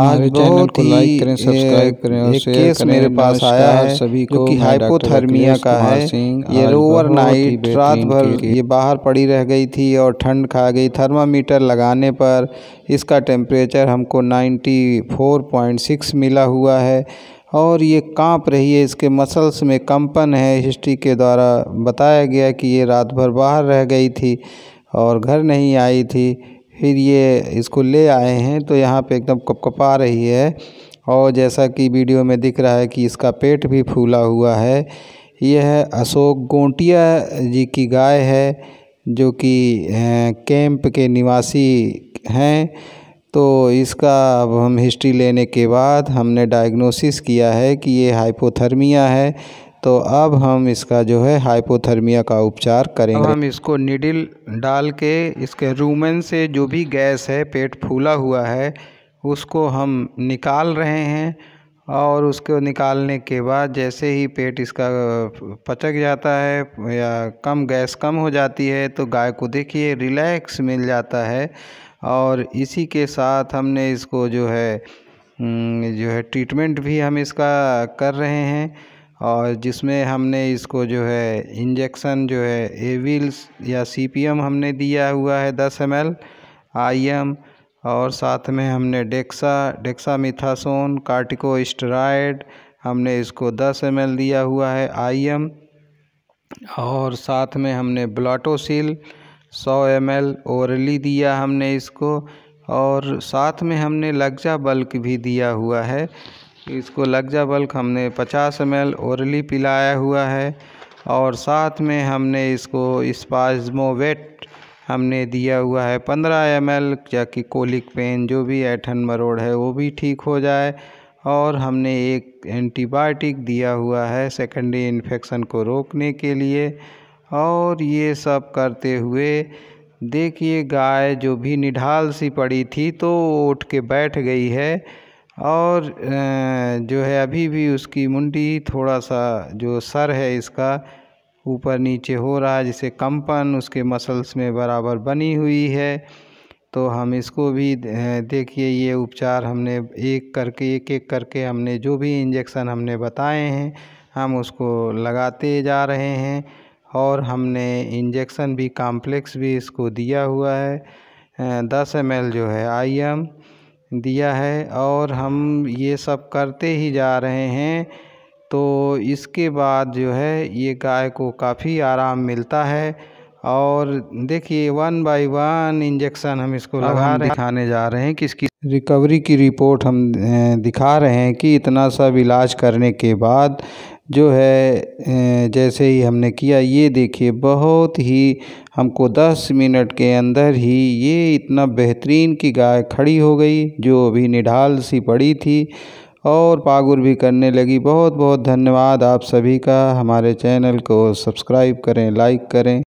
आज बहुत ही लाइक करें सब्सक्राइब करें और शेयर केस करें मेरे पास आया है सभी को कि हाइपोथर्मिया का है ये ओवर नाइट रात भर ये बाहर पड़ी रह गई थी और ठंड खा गई थर्मामीटर लगाने पर इसका टेम्परेचर हमको 94.6 मिला हुआ है और ये कांप रही है इसके मसल्स में कंपन है हिस्ट्री के द्वारा बताया गया कि ये रात भर बाहर रह गई थी और घर नहीं आई थी फिर ये इसको ले आए हैं तो यहाँ पे एकदम कपकपा रही है और जैसा कि वीडियो में दिख रहा है कि इसका पेट भी फूला हुआ है यह अशोक गोंटिया जी की गाय है जो कि कैंप के निवासी हैं तो इसका अब हम हिस्ट्री लेने के बाद हमने डायग्नोसिस किया है कि ये हाइपोथर्मिया है तो अब हम इसका जो है हाइपोथर्मिया का उपचार करेंगे हम इसको निडिल डाल के इसके रूमेन से जो भी गैस है पेट फूला हुआ है उसको हम निकाल रहे हैं और उसको निकालने के बाद जैसे ही पेट इसका पचक जाता है या कम गैस कम हो जाती है तो गाय को देखिए रिलैक्स मिल जाता है और इसी के साथ हमने इसको जो है जो है ट्रीटमेंट भी हम इसका कर रहे हैं और जिसमें हमने इसको जो है इंजेक्शन जो है एविल्स या सीपीएम हमने दिया हुआ है दस एम एल और साथ में हमने डेक्सा डेक्सामिथासोन इस्टराइड हमने इसको दस एम दिया हुआ है आई और साथ में हमने ब्लाटोसिल सौ एम एल ओरली दिया हमने इसको और साथ में हमने लग्जा बल्क भी दिया हुआ है इसको लग्जा बल्क हमने 50 एम ओरली पिलाया हुआ है और साथ में हमने इसको स्पाजमोवेट हमने दिया हुआ है 15 एम या कि कोलिक पेन जो भी ऐठन मरोड़ है वो भी ठीक हो जाए और हमने एक एंटीबायोटिक दिया हुआ है सेकेंडरी इन्फेक्शन को रोकने के लिए और ये सब करते हुए देखिए गाय जो भी निढाल सी पड़ी थी तो उठ के बैठ गई है और जो है अभी भी उसकी मुंडी थोड़ा सा जो सर है इसका ऊपर नीचे हो रहा है जिसे कंपन उसके मसल्स में बराबर बनी हुई है तो हम इसको भी देखिए ये उपचार हमने एक करके एक एक करके हमने जो भी इंजेक्शन हमने बताए हैं हम उसको लगाते जा रहे हैं और हमने इंजेक्शन भी कॉम्प्लेक्स भी इसको दिया हुआ है दस एम जो है आई एम दिया है और हम ये सब करते ही जा रहे हैं तो इसके बाद जो है ये गाय को काफ़ी आराम मिलता है और देखिए वन बाय वन इंजेक्शन हम इसको लगा रहे दिखाने जा रहे हैं कि इसकी रिकवरी की रिपोर्ट हम दिखा रहे हैं कि इतना सब इलाज करने के बाद जो है जैसे ही हमने किया ये देखिए बहुत ही हमको 10 मिनट के अंदर ही ये इतना बेहतरीन की गाय खड़ी हो गई जो अभी निढाल सी पड़ी थी और पागुर भी करने लगी बहुत बहुत धन्यवाद आप सभी का हमारे चैनल को सब्सक्राइब करें लाइक करें